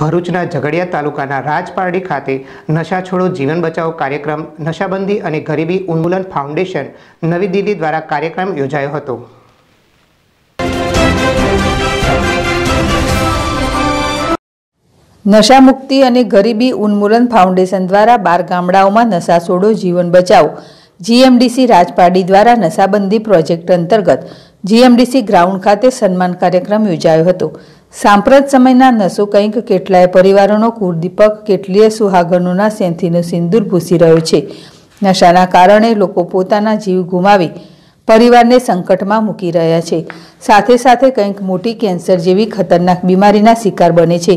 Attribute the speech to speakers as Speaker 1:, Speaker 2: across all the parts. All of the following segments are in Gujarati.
Speaker 1: ભરૂચના ઝઘડિયા તાલુકાના રાજપારડી ખાતે નશા છોડો જીવન બચાવો કાર્યક્રમ નશાબંધી અને ગરીબી ઉન્મૂલન ફાઉન્ડેશન નવી દિલ્હી દ્વારા કાર્યક્રમ યોજાયો હતો નશા મુક્તિ અને ગરીબી ઉન્મૂલન ફાઉન્ડેશન દ્વારા બાર ગામડાઓમાં નશા છોડો જીવન બચાવો જીએમડીસી રાજપારડી દ્વારા નશાબંધી પ્રોજેક્ટ અંતર્ગત જીએમડીસી ગ્રાઉન્ડ ખાતે સન્માન કાર્યક્રમ યોજાયો હતો સાંપ્રત સમયના નસો કંઈક કેટલાય પરિવારોનો કુળદીપક કેટલીય સુહાગનોના સેંથીનો સિંદૂર ભૂસી રહ્યો છે નશાના કારણે લોકો પોતાના જીવ ગુમાવી પરિવારને સંકટમાં મૂકી રહ્યા છે સાથે સાથે કંઈક મોટી કેન્સર જેવી ખતરનાક બીમારીના શિકાર બને છે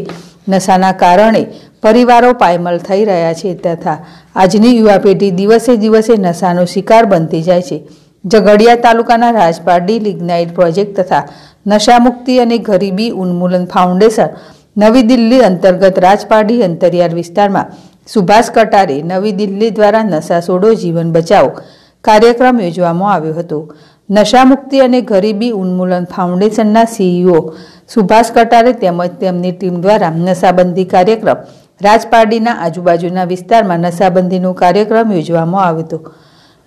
Speaker 1: નશાના કારણે પરિવારો પાયમલ થઈ રહ્યા છે તથા આજની યુવા પેઢી દિવસે દિવસે નશાનો શિકાર બનતી જાય છે ઝઘડિયા તાલુકાના રાજપારડી લિગ્નાઇટ પ્રોજેક્ટ તથા નશામુક્તિ અને ગરીબી ઉન્મૂલન ફાઉન્ડેશન નવી દિલ્હી અંતર્ગત રાજપાડી અંતરિયાળ વિસ્તારમાં સુભાષ કટારે નવી દિલ્હી દ્વારા નશા છોડો જીવન બચાવો કાર્યક્રમ યોજવામાં આવ્યો હતો નશામુક્તિ અને ગરીબી ઉન્મૂલન ફાઉન્ડેશનના સીઈઓ સુભાષ કટારે તેમજ તેમની ટીમ દ્વારા નશાબંધી કાર્યક્રમ રાજપારડીના આજુબાજુના વિસ્તારમાં નશાબંધીનો કાર્યક્રમ યોજવામાં આવ્યો હતો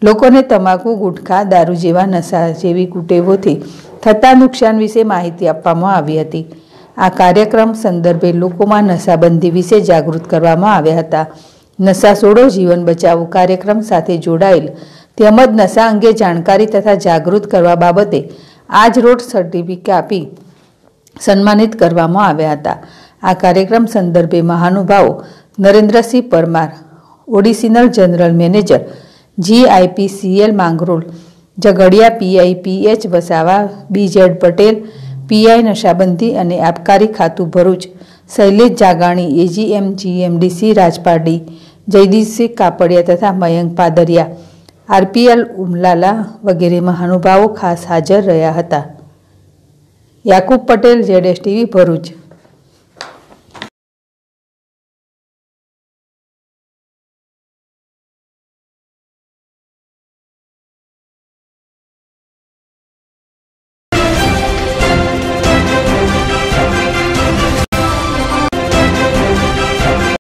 Speaker 1: લોકોને તમાકુ ગુટખા દારૂ જેવા નશા જેવી કુટેવોથી થતા નુકસાન વિશે માહિતી આપવામાં આવી હતી આ કાર્યક્રમ સંદર્ભે લોકોમાં નશાબંધી વિશે જાગૃત કરવામાં આવ્યા હતા નશા છોડો જીવન બચાવો કાર્યક્રમ સાથે જોડાયેલ તેમજ નશા અંગે જાણકારી તથા જાગૃત કરવા બાબતે આજ રોડ સર્ટિફિકેટ આપી સન્માનિત કરવામાં આવ્યા હતા આ કાર્યક્રમ સંદર્ભે મહાનુભાવો Narendrasinh Parmar additional general manager GIPCL Mangrol Jhagadia PI PH Vasava BZ Patel PI નશાબંધી અને આબકારી ખાતું ભરૂચ શૈલેષ જાગાણી એજીએમ જીએમડીસી રાજપારડી જયદીપસિંહ કાપડિયા તથા મયંક પાદરિયા આરપીએલ ઉમલાલા વગેરે મહાનુભાવો ખાસ હાજર રહ્યા હતા યાકુબ પટેલ જેડએસ ભરૂચ